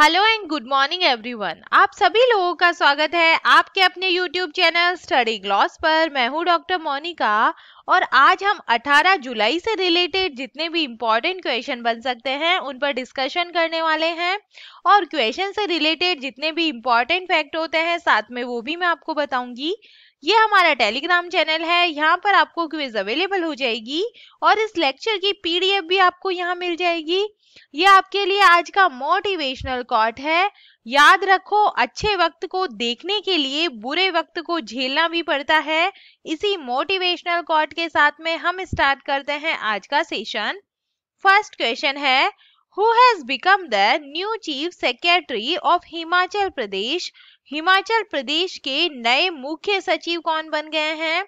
Hello and good morning everyone आप सभी लोगों का स्वागत है आपके अपने यूट्यूब चैनल स्टडी ग्लॉस पर मैं हूं डॉक्टर मोनिका और आज हम 18 जुलाई से रिलेटेड जितने भी इम्पॉर्टेंट क्वेश्चन बन सकते हैं उन पर डिस्कशन करने वाले हैं और क्वेश्चन से रिलेटेड जितने भी इम्पॉर्टेंट फैक्ट होते हैं साथ में वो भी मैं आपको बताऊंगी ये हमारा टेलीग्राम चैनल है यहाँ पर आपको क्विज अवेलेबल हो जाएगी और इस लेक्चर की पीडीएफ भी आपको यहाँ मिल जाएगी ये आपके लिए आज का मोटिवेशनल कॉट है याद रखो अच्छे वक्त को देखने के लिए बुरे वक्त को झेलना भी पड़ता है इसी मोटिवेशनल कॉट के साथ में हम स्टार्ट करते हैं आज का सेशन फर्स्ट क्वेश्चन है who has become the new chief secretary of Himachal Pradesh Himachal Pradesh के नए मुख्य सचिव कौन बन गए हैं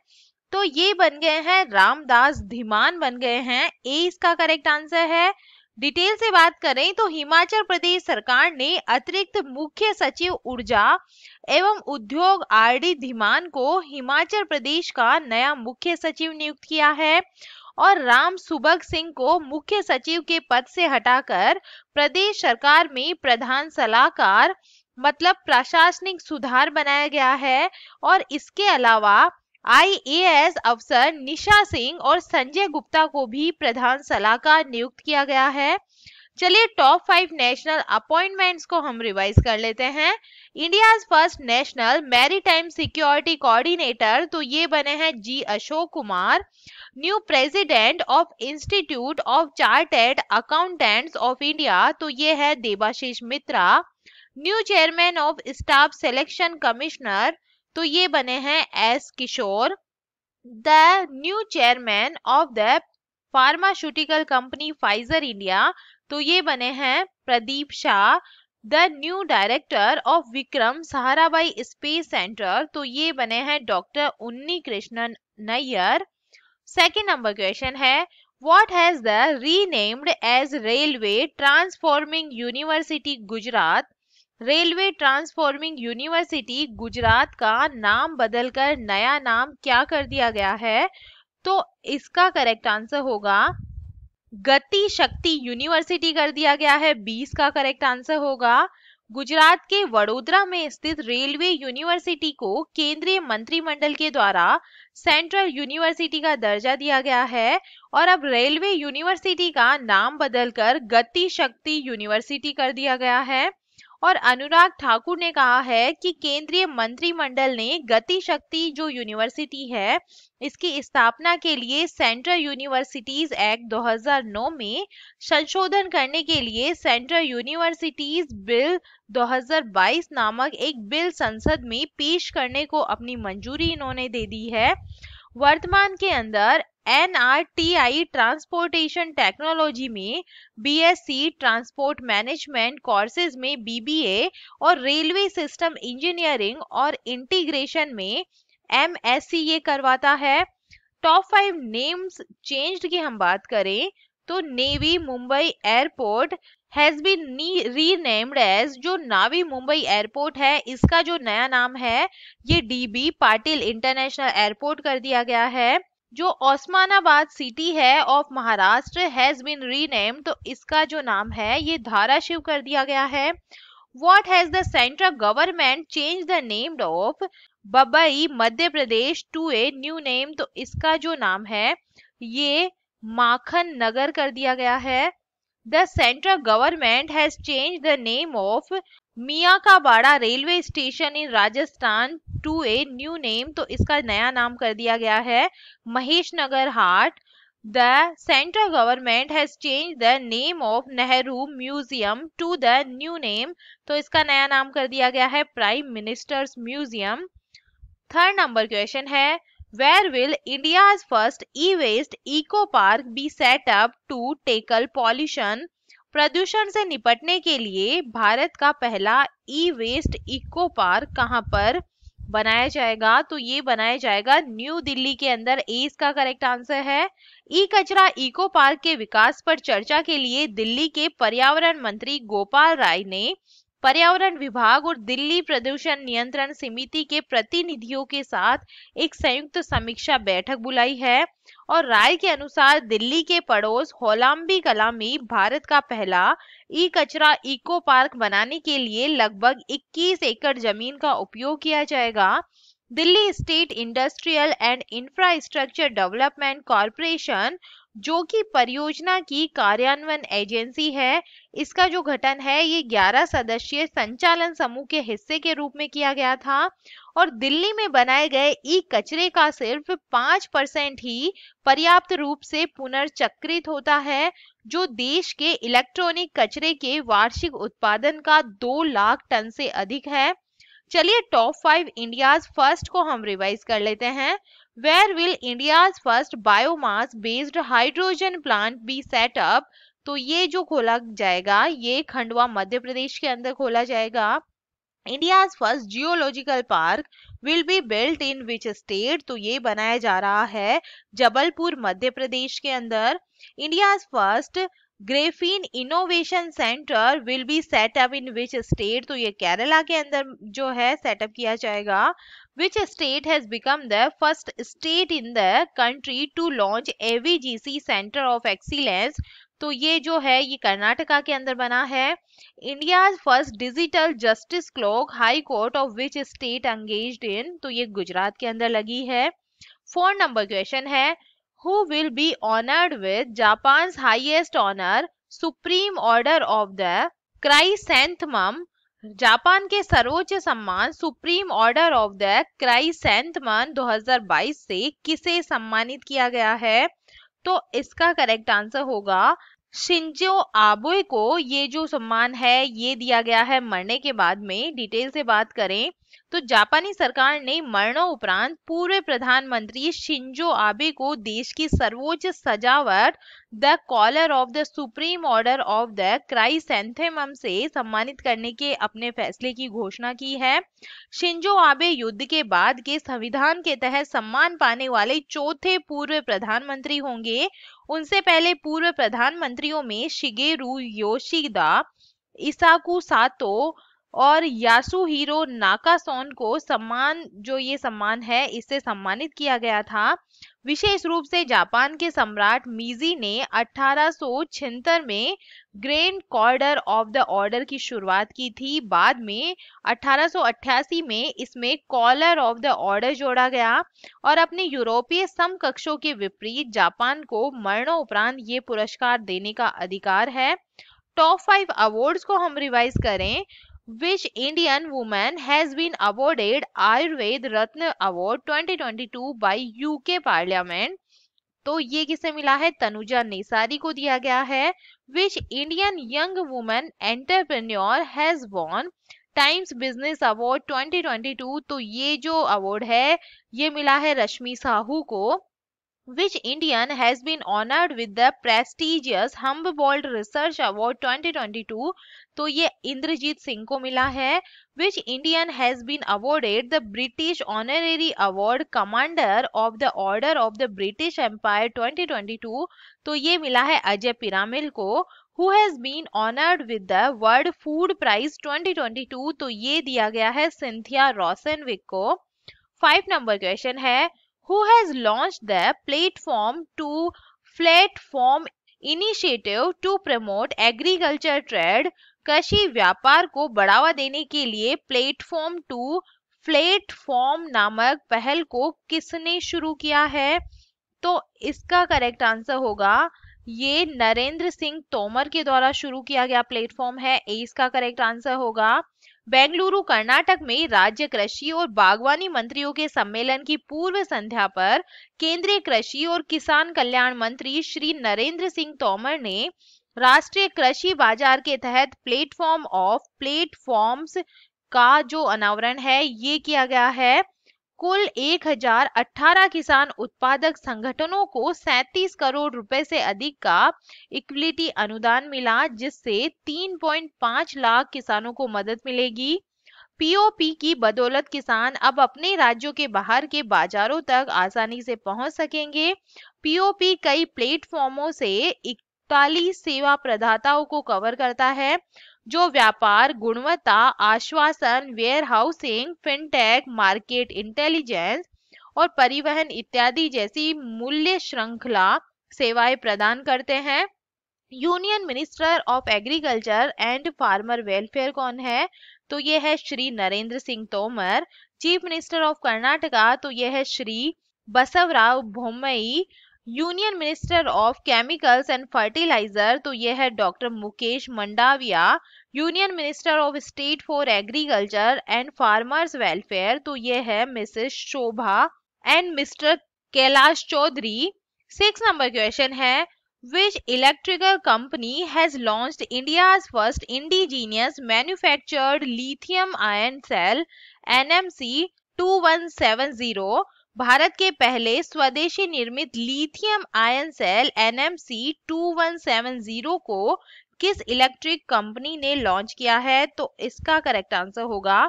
तो ये बन गए हैं रामदास धीमान बन गए हैं ए इसका करेक्ट आंसर है डिटेल से बात करें तो हिमाचल प्रदेश सरकार ने अतिरिक्त मुख्य सचिव ऊर्जा एवं उद्योग आर डी धीमान को हिमाचल प्रदेश का नया मुख्य सचिव नियुक्त किया है और राम सुबक सिंह को मुख्य सचिव के पद से हटाकर प्रदेश सरकार में प्रधान सलाहकार मतलब प्रशासनिक सुधार बनाया गया है और इसके अलावा आईएएस अफसर निशा सिंह और संजय गुप्ता को भी प्रधान सलाहकार नियुक्त किया गया है चलिए टॉप फाइव नेशनल अपॉइंटमेंट्स को हम रिवाइज कर लेते हैं India first national maritime security coordinator तो ये बने हैं G Ashok Kumar new president of institute of chartered accountants of India तो ये है Debashish Mitra new chairman of staff selection commissioner तो ये बने हैं S Kishore the new chairman of the pharmaceutical company Pfizer India तो ये बने हैं Pradeep Shah the new director of Vikram Sarabhai space centre तो ये बने हैं doctor Unni Krishnan Nair second number question है what has the renamed as railway transforming university Gujarat railway transforming university Gujarat का नाम बदलकर नया नाम क्या कर दिया गया है तो इसका करेक्ट आंसर होगा गति शक्ति यूनिवर्सिटी कर दिया गया है बीस का करेक्ट आंसर होगा गुजरात के वडोदरा में स्थित रेलवे यूनिवर्सिटी को केंद्रीय मंत्रिमंडल के द्वारा सेंट्रल यूनिवर्सिटी का दर्जा दिया गया है और अब रेलवे यूनिवर्सिटी का नाम बदलकर गति शक्ति यूनिवर्सिटी कर दिया गया है और अनुराग ठाकुर ने कहा है कि केंद्रीय मंत्रिमंडल ने गति शक्ति जो यूनिवर्सिटी है इसकी स्थापना के लिए सेंट्रल यूनिवर्सिटीज एक्ट 2009 में संशोधन करने के लिए सेंट्रल यूनिवर्सिटीज बिल 2022 नामक एक बिल संसद में पेश करने को अपनी मंजूरी इन्होंने दे दी है वर्तमान के अंदर एन ट्रांसपोर्टेशन टेक्नोलॉजी में बीएससी ट्रांसपोर्ट मैनेजमेंट कोर्सेज में बीबीए और रेलवे सिस्टम इंजीनियरिंग और इंटीग्रेशन में एमएससी ये करवाता है टॉप फाइव नेम्स चेंज्ड की हम बात करें तो Navi Mumbai airport has been renamed as जो नावी मुंबई एयरपोर्ट है इसका जो नया नाम है ये डीबी पाटिल इंटरनेशनल एयरपोर्ट कर दिया गया है जो ओस्मानाबाद सिटी है of Maharashtra has been rename तो इसका जो नाम है ये धाराशिव कर दिया गया है what has the central government change the name of Babai Madhya Pradesh to a new name तो इसका जो नाम है ये माखन नगर कर दिया गया है the central government has change the name of Bada railway station in Rajasthan to a new name तो इसका नया नाम कर दिया गया है Mahesh Nagar halt the central government has change the name of Nehru museum to the new name तो इसका नया नाम कर दिया गया है prime ministers museum third number question है Where will India's first e-waste eco park be set up to tackle pollution? प्रदूषण से निपटने के लिए भारत का पहला ई वेस्ट इको पार्क कहाँ पर बनाया जाएगा तो ये बनाया जाएगा न्यू दिल्ली के अंदर ए इसका करेक्ट आंसर है ई e कचरा इको पार्क के विकास पर चर्चा के लिए दिल्ली के पर्यावरण मंत्री गोपाल राय ने पर्यावरण विभाग और दिल्ली प्रदूषण नियंत्रण समिति के प्रतिनिधियों के साथ एक संयुक्त समीक्षा बैठक बुलाई है और राय के अनुसार दिल्ली के पड़ोस होलाम्बी कला में भारत का पहला ई कचरा इको पार्क बनाने के लिए लगभग 21 एकड़ जमीन का उपयोग किया जाएगा Delhi state industrial and infrastructure development corporation जो कि परियोजना की कार्यान्वयन एजेंसी है इसका जो गठन है ये 11 सदस्यीय संचालन समूह के हिस्से के रूप में किया गया था और दिल्ली में बनाए गए ई कचरे का सिर्फ 5 परसेंट ही पर्याप्त रूप से पुनर्चक्रित होता है जो देश के इलेक्ट्रॉनिक कचरे के वार्षिक उत्पादन का 2 लाख टन से अधिक है चलिए टॉप फाइव इंडियाज फर्स्ट को हम रिवाइज कर लेते हैं where will India's first biomass based hydrogen plant be set up? तो ये जो खोला जाएगा ये खंडवा मध्य प्रदेश के अंदर खोला जाएगा India first geological park will be built in which state तो ये बनाया जा रहा है जबलपुर मध्य प्रदेश के अंदर India first graphene innovation centre will be setup in which state तो ये केरला के अंदर जो है सेटअप किया जाएगा which state has become the first state in the country to launch AVGC centre of excellence तो ये जो है ये कर्नाटका के अंदर बना है India first digital justice clock high court of which state engage in तो ये गुजरात के अंदर लगी है फोर नंबर क्वेश्चन है who will be honored with Japan's highest honor, Supreme Order of the Chrysanthemum. Japan के सर्वोच्च सम्मान supreme order of the chrysanthemum 2022 से किसे सम्मानित किया गया है तो इसका करेक्ट आंसर होगा शिंजो आबोए को ये जो सम्मान है ये दिया गया है मरने के बाद में डिटेल से बात करें तो जापानी सरकार ने उपरांत पूर्व प्रधानमंत्री शिंजो आबे को देश की सर्वोच्च सजावट the collar of the supreme order of the chrysanthemum से सम्मानित करने के अपने फैसले की घोषणा की है शिंजो आबे युद्ध के बाद के संविधान के तहत सम्मान पाने वाले चौथे पूर्व प्रधानमंत्री होंगे उनसे पहले पूर्व प्रधानमंत्रियों में शिगेरू योशिदा इसाकू सातो और नाका नाकासोन को सम्मान जो ये सम्मान है इससे सम्मानित किया गया था विशेष रूप से जापान के सम्राट मीजी ने अठारह में grand cordon of the order की शुरुआत की थी बाद में 1888 में इसमें कॉलर ऑफ द ऑर्डर जोड़ा गया और अपने यूरोपीय समकक्षों के विपरीत जापान को मरणोपरांत ये पुरस्कार देने का अधिकार है टॉप फाइव अवार्ड्स को हम रिवाइज करें which Indian woman has been awarded Ayurved Ratna Award 2022 by UK Parliament. तो ये किसे मिला है तनुजा नेसारी को दिया गया है which Indian young women entrepreneur has won Times business award 2022 तो ये जो अवार्ड है ये मिला है रश्मि साहू को which Indian has been honored with the prestigious Humboldt Research Award 2022 तो ये इंद्रजीत सिंह को मिला है which Indian has been awarded the British Honorary Award Commander of the Order of the British Empire 2022 तो ये मिला है अजय पिरामिल को who has been honored with the World Food Prize 2022 तो ये दिया गया है सिंथिया रोसेनविक को फाइव नंबर क्वेश्चन है who has launched the Platform to Platform initiative to promote agriculture trade कृषि व्यापार को बढ़ावा देने के लिए प्लेटफॉर्म टू प्लेटफॉर्म नामक पहल को किसने शुरू किया है तो इसका करेक्ट आंसर होगा ये नरेंद्र सिंह तोमर के द्वारा शुरू किया गया प्लेटफॉर्म है इसका करेक्ट आंसर होगा बेंगलुरु कर्नाटक में राज्य कृषि और बागवानी मंत्रियों के सम्मेलन की पूर्व संध्या पर केंद्रीय कृषि और किसान कल्याण मंत्री श्री नरेंद्र सिंह तोमर ने राष्ट्रीय कृषि बाजार के तहत प्लेटफॉर्म ऑफ प्लेटफॉर्म्स का जो अनावरण है ये किया गया है कुल 1018 किसान उत्पादक संगठनों को 37 करोड़ रुपए से अधिक का इक्विटी अनुदान मिला जिससे 3.5 लाख किसानों को मदद मिलेगी पीओपी की बदौलत किसान अब अपने राज्यों के बाहर के बाजारों तक आसानी से पहुंच सकेंगे पीओपी कई प्लेटफॉर्मों से इकतालीस सेवा प्रदाताओं को कवर करता है जो व्यापार गुणवत्ता आश्वासन warehousing fintech market intelligence और परिवहन इत्यादि जैसी मूल्य श्रृंखला सेवाएं प्रदान करते हैं union minister of agriculture and farmer welfare कौन है तो ये है Shri Narendra Singh Tomar chief minister of Karnataka तो ये है Shri Basavaraj Bommai union minister of chemicals and fertiliser तो यह है doctor Mukesh Mandaviya union minister of state for agriculture and farmers welfare तो यह है Mrs Shobha and mister Kailash Choudhary six number question है which electrical company has launch India first indigenous manufactured lithium ion cell N M C two one seven zero Bharat के पहले स्वदेशी निर्मित lithium ion cell NMC 2170 को किस इलेक्ट्रिक कंपनी ने launch किया है तो इसका करेक्ट आंसर होगा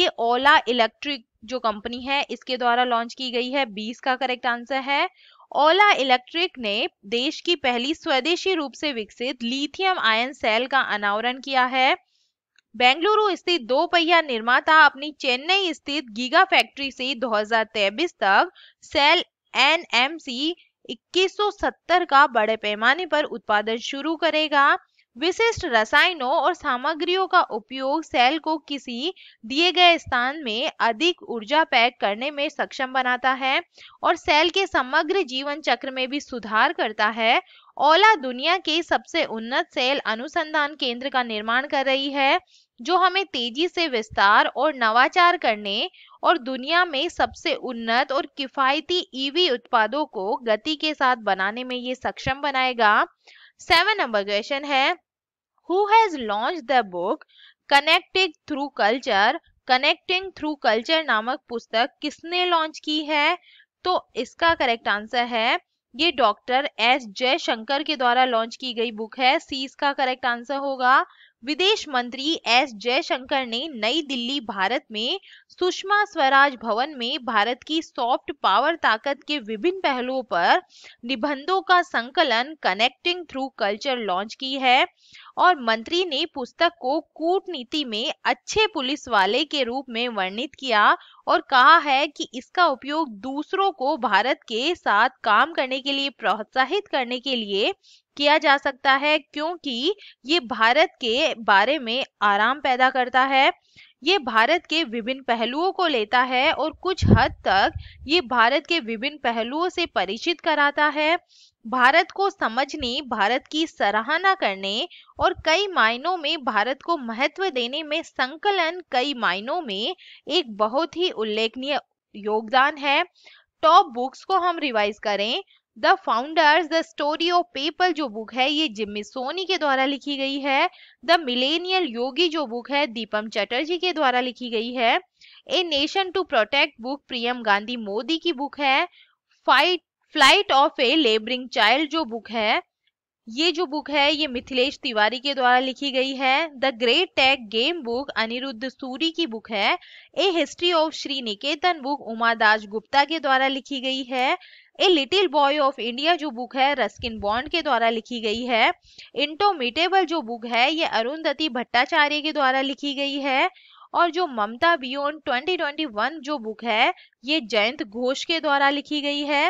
ये ओला इलेक्ट्रिक जो कंपनी है इसके द्वारा लॉन्च की गई है बीस का करेक्ट आंसर है ओला इलेक्ट्रिक ने देश की पहली स्वदेशी रूप से विकसित लिथियम आयन सेल का अनावरण किया है बेंगलुरु स्थित दो पहिया निर्माता अपनी चेन्नई स्थित गीगा फैक्ट्री से 2023 तक सेल एनएमसी 2170 का बड़े पैमाने पर उत्पादन शुरू करेगा विशिष्ट रसायनों और सामग्रियों का उपयोग सेल को किसी दिए गए स्थान में अधिक ऊर्जा पैक करने में सक्षम बनाता है और सेल के समग्र जीवन चक्र में भी सुधार करता है ओला दुनिया के सबसे उन्नत सेल अनुसंधान केंद्र का निर्माण कर रही है जो हमें तेजी से विस्तार और नवाचार करने और दुनिया में सबसे उन्नत और किफायती ईवी e उत्पादों को गति के साथ बनाने में ये सक्षम बनाएगा सेवन नंबर क्वेश्चन है who has launch the book connecting through culture connecting through culture नामक पुस्तक किसने लॉन्च की है तो इसका करेक्ट आंसर है ये डॉक्टर एस जयशंकर के द्वारा लॉन्च की गई बुक है सी इसका करेक्ट आंसर होगा विदेश मंत्री एस जयशंकर ने नई दिल्ली भारत में सुषमा स्वराज भवन में भारत की सॉफ्ट पावर ताकत के विभिन्न पहलुओं पर निबंधों का संकलन कनेक्टिंग थ्रू कल्चर लॉन्च की है और मंत्री ने पुस्तक को कूटनीति में अच्छे पुलिस वाले के रूप में वर्णित किया और कहा है कि इसका उपयोग दूसरों को भारत के साथ काम करने के लिए प्रोत्साहित करने के लिए किया जा सकता है क्योंकि ये भारत के बारे में आराम पैदा करता है ये भारत के विभिन्न पहलुओं को लेता है और कुछ हद तक ये भारत के विभिन्न पहलुओं से परिचित कराता है भारत को समझने भारत की सराहना करने और कई मायनों में भारत को महत्व देने में संकलन कई मायनों में एक बहुत ही उल्लेखनीय योगदान है टॉप बुक्स को हम रिवाइज करें the founders the story of people जो बुक है ये जिम्मी सोनी के द्वारा लिखी गई है द मिलेनियल योगी जो बुक है दीपम चटर्जी के द्वारा लिखी गई है a nation to protect book Priyam Gandhi Modi की बुक है fight flight of a labouring child जो बुक है ये जो बुक है ये मिथिलेश तिवारी के द्वारा लिखी गई है the great tech game book Anirudh Suri की बुक है a history of Sriniketan book Uma Dasgupta के द्वारा लिखी गई है a little boy of India जो बुक है रस्किन बॉन्ड के द्वारा लिखी गई है इंटोमिटेबल जो बुक है ये अरुंधति भट्टाचार्य के द्वारा लिखी गई है और जो ममता बियोन 2021 जो बुक है ये जयंत घोष के द्वारा लिखी गई है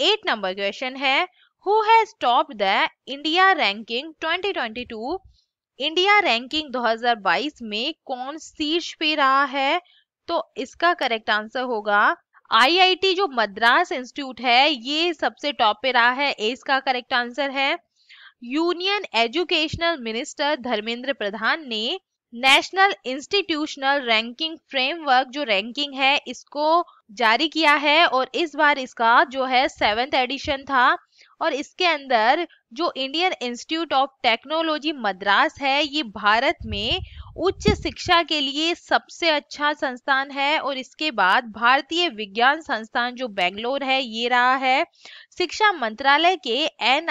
एट नंबर क्वेश्चन है who has topped the India ranking 2022 India ranking 2022 में कौन शीर्ष पे रहा है तो इसका करेक्ट आंसर होगा आईआईटी जो मद्रास इंस्टीट्यूट है ये सबसे टॉप पे रहा है ए इसका करेक्ट आंसर है union educational minister Dharmendra Pradhan ने नेशनल इंस्टीट्यूशनल रैंकिंग फ्रेमवर्क जो रैंकिंग है इसको जारी किया है और इस बार इसका जो है सेवेंथ एडिशन था और इसके अंदर जो Indian institute of technology Madras है ये भारत में उच्च शिक्षा के लिए सबसे अच्छा संस्थान है और इसके बाद भारतीय विज्ञान संस्थान जो बेंगलोर है ये रहा है शिक्षा मंत्रालय के एन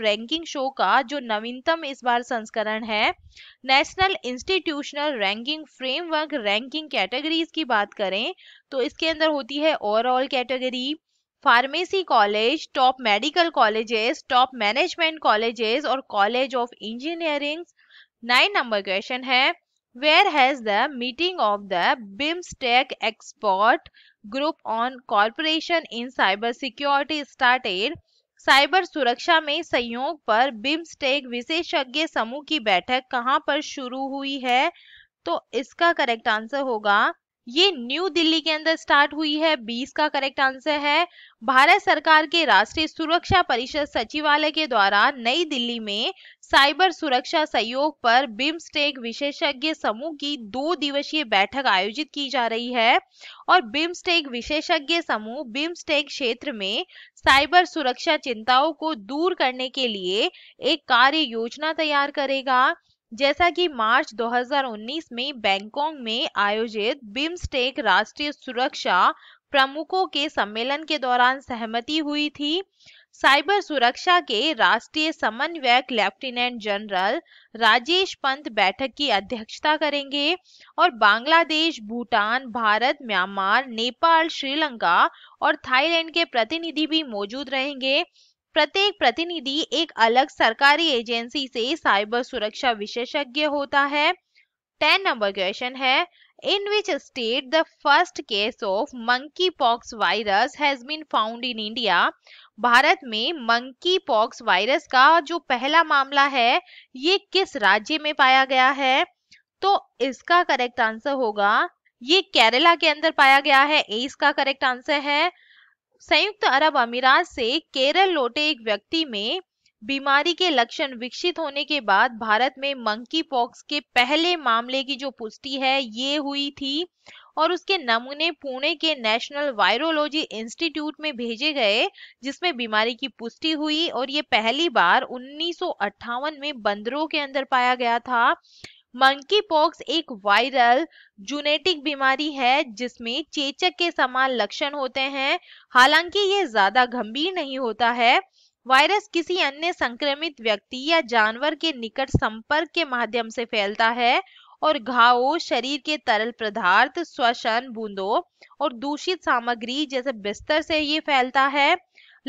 रैंकिंग शो का जो नवीनतम इस बार संस्करण है national institutional ranking framework ranking categories की बात करें तो इसके अंदर होती है overall category pharmacy college top medical colleges top management colleges और college of engineering nine number question है where has the meeting of the BIMSTEC expert group on corporation in cyber security started साइबर सुरक्षा में सहयोग पर BIMSTEC विशेषज्ञ समूह की बैठक कहां पर शुरू हुई है तो इसका करेक्ट आंसर होगा ये न्यू दिल्ली के अंदर स्टार्ट हुई है बीस का करेक्ट आंसर है भारत सरकार के राष्ट्रीय सुरक्षा परिषद सचिवालय के द्वारा नई दिल्ली में साइबर सुरक्षा सहयोग पर बिम्स्टेक विशेषज्ञ समूह की दो दिवसीय बैठक आयोजित की जा रही है और बिम्स्टेक विशेषज्ञ समूह बिम्स्टेक क्षेत्र में साइबर सुरक्षा चिंताओं को दूर करने के लिए एक कार्य योजना तैयार करेगा जैसा कि मार्च 2019 में बैंकॉक में आयोजित बिम्स्टेक राष्ट्रीय सुरक्षा प्रमुखों के सम्मेलन के दौरान सहमति हुई थी साइबर सुरक्षा के राष्ट्रीय समन्वयक लेफ्टिनेंट जनरल राजेश पंत बैठक की अध्यक्षता करेंगे और बांग्लादेश भूटान भारत म्यांमार नेपाल श्रीलंका और थाईलैंड के प्रतिनिधि भी मौजूद रहेंगे प्रत्येक प्रतिनिधि एक अलग सरकारी एजेंसी से साइबर सुरक्षा विशेषज्ञ होता है टेन नंबर क्वेश्चन है in which state the first case of monkeypox virus has been found in India Bharat में monkeypox वायरस का जो पहला मामला है ये किस राज्य में पाया गया है तो इसका करेक्ट आंसर होगा ये केरला के अंदर पाया गया है ए इसका करेक्ट आंसर है संयुक्त अरब अमीरात से केरल लौटे एक व्यक्ति में बीमारी के लक्षण विकसित होने के बाद भारत में मंकी पॉक्स के पहले मामले की जो पुष्टि है ये हुई थी और उसके नमूने पुणे के नेशनल वायरोलॉजी इंस्टीट्यूट में भेजे गए जिसमें बीमारी की पुष्टि हुई और ये पहली बार उन्नीस में बंदरों के अंदर पाया गया था मंकी पॉक्स एक वायरल जूनेटिक बीमारी है जिसमें चेचक के समान लक्षण होते हैं हालांकि ये ज्यादा गंभीर नहीं होता है वायरस किसी अन्य संक्रमित व्यक्ति या जानवर के निकट संपर्क के माध्यम से फैलता है और घावों शरीर के तरल पदार्थ श्वसन बूंदों और दूषित सामग्री जैसे बिस्तर से ये फैलता है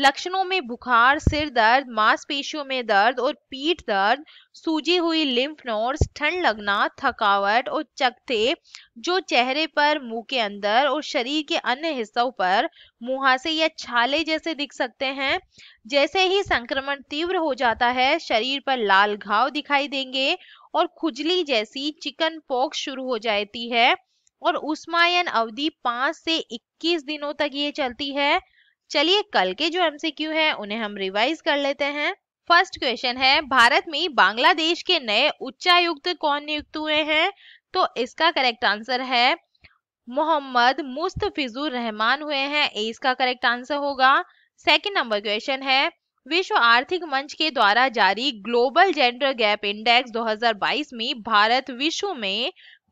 लक्षणों में बुखार सिर दर्द मांसपेशियों में दर्द और पीठ दर्द सूजी हुई लिम्फ नोड्स ठंड लगना थकावट और चकते जो चेहरे पर मुंह के अंदर और शरीर के अन्य हिस्सों पर मुहासे या छाले जैसे दिख सकते हैं जैसे ही संक्रमण तीव्र हो जाता है शरीर पर लाल घाव दिखाई देंगे और खुजली जैसी चिकन पॉक्स शुरू हो जाती है और उस्मायन अवधि पांच से इक्कीस दिनों तक ये चलती है चलिए कल के जो एमसीक्यू हैं उन्हें हम रिवाइज कर लेते हैं फर्स्ट क्वेश्चन है भारत में बांग्लादेश के नए उच्चायुक्त कौन नियुक्त हुए हैं तो इसका करेक्ट आंसर है मोहम्मद मुस्तफिजुर रहमान हुए हैं ए इसका करेक्ट आंसर होगा सेकंड नंबर क्वेश्चन है विश्व आर्थिक मंच के द्वारा जारी ग्लोबल जेंडर गैप इंडेक्स 2022 में भारत विश्व में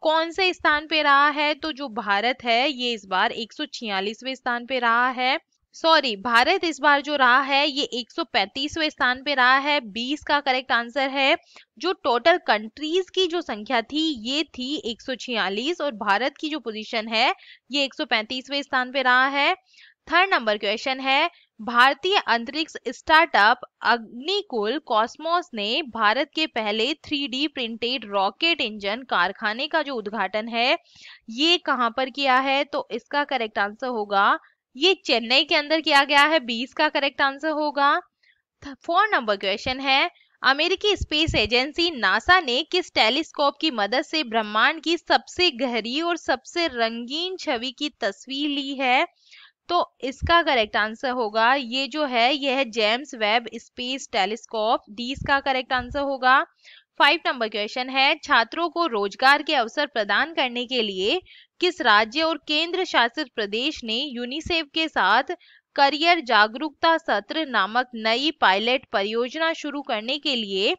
कौन से स्थान पे रहा है तो जो भारत है ये इस बार एक स्थान पे रहा है सॉरी भारत इस बार जो रहा है ये 135वें स्थान पे रहा है 20 का करेक्ट आंसर है जो टोटल कंट्रीज की जो संख्या थी ये थी 146 और भारत की जो पोजीशन है ये 135वें स्थान पे रहा है थर्ड नंबर क्वेश्चन है भारतीय अंतरिक्ष स्टार्टअप अग्निकुल कॉस्मोस ने भारत के पहले 3D प्रिंटेड रॉकेट इंजन कारखाने का जो उद्घाटन है ये कहां पर किया है तो इसका करेक्ट आंसर होगा ये चेन्नई के अंदर किया गया है बीस का करेक्ट आंसर होगा फोर नंबर क्वेश्चन है अमेरिकी स्पेस एजेंसी नासा ने किस टेलीस्कोप की मदद से ब्रह्मांड की सबसे गहरी और सबसे रंगीन छवि की तस्वीर ली है तो इसका करेक्ट आंसर होगा ये जो है यह है James Webb space telescope D इसका करेक्ट आंसर होगा फाइव नंबर क्वेश्चन है छात्रों को रोजगार के अवसर प्रदान करने के लिए किस राज्य और केंद्र शासित प्रदेश ने यूनिसेफ के साथ करियर जागरूकता सत्र नामक नई पायलट परियोजना शुरू करने के लिए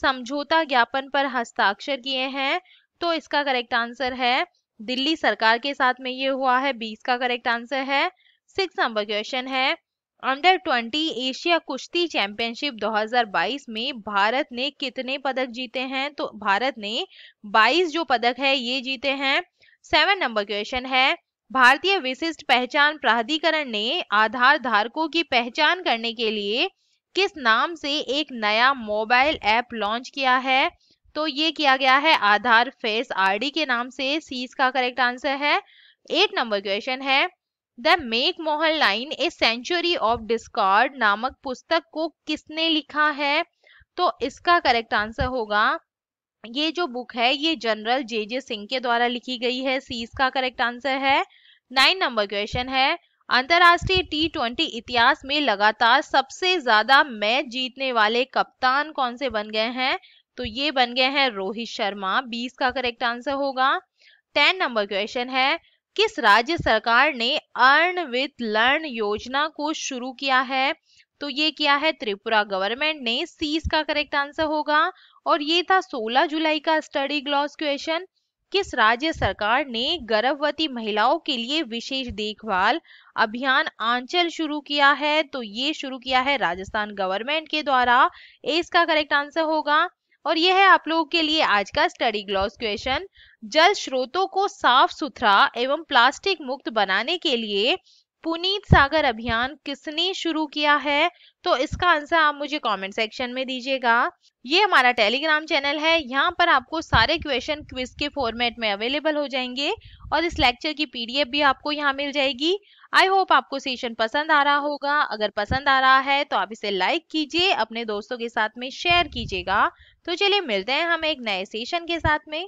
समझौता ज्ञापन पर हस्ताक्षर किए हैं तो इसका करेक्ट आंसर है दिल्ली सरकार के साथ में ये हुआ है बीस का करेक्ट आंसर है सिक्स नंबर क्वेश्चन है अंडर 20 एशिया कुश्ती चैंपियनशिप 2022 में भारत ने कितने पदक जीते हैं तो भारत ने 22 जो पदक है ये जीते हैं सेवन नंबर क्वेश्चन है भारतीय विशिष्ट पहचान प्राधिकरण ने आधार धारकों की पहचान करने के लिए किस नाम से एक नया मोबाइल ऐप लॉन्च किया है तो ये किया गया है आधार फेस आरडी के नाम से सीस का करेक्ट आंसर है एट नंबर क्वेश्चन है the McMahon line a century of discord नामक पुस्तक को किसने लिखा है तो इसका करेक्ट आंसर होगा ये जो बुक है ये जनरल जे जे सिंह के द्वारा लिखी गई है सी इसका करेक्ट आंसर है नाइन नंबर क्वेश्चन है अंतरराष्ट्रीय टी ट्वेंटी इतिहास में लगातार सबसे ज्यादा मैच जीतने वाले कप्तान कौन से बन गए हैं तो ये बन गए हैं रोहित शर्मा बीस का करेक्ट आंसर होगा टेन नंबर क्वेश्चन है किस राज्य सरकार ने अर्न विद लर्न योजना को शुरू किया है तो ये किया है त्रिपुरा गवर्नमेंट ने सी इसका करेक्ट आंसर होगा और ये था 16 जुलाई का स्टडी ग्लॉस क्वेश्चन किस राज्य सरकार ने गर्भवती महिलाओं के लिए विशेष देखभाल अभियान आंचल शुरू किया है तो ये शुरू किया है राजस्थान गवर्नमेंट के द्वारा इसका करेक्ट आंसर होगा और यह है आप लोगों के लिए आज का स्टडी ग्लॉस क्वेश्चन जल स्रोतों को साफ सुथरा एवं प्लास्टिक मुक्त बनाने के लिए पुनीत सागर अभियान किसने शुरू किया है तो इसका आंसर आप मुझे कमेंट सेक्शन में दीजिएगा ये हमारा टेलीग्राम चैनल है यहाँ पर आपको सारे क्वेश्चन क्विज के फॉर्मेट में अवेलेबल हो जाएंगे और इस लेक्चर की पीडीएफ भी आपको यहाँ मिल जाएगी आई होप आपको सेशन पसंद आ रहा होगा अगर पसंद आ रहा है तो आप इसे लाइक कीजिए अपने दोस्तों के साथ में शेयर कीजिएगा तो चलिए मिलते हैं हम एक नए सेशन के साथ में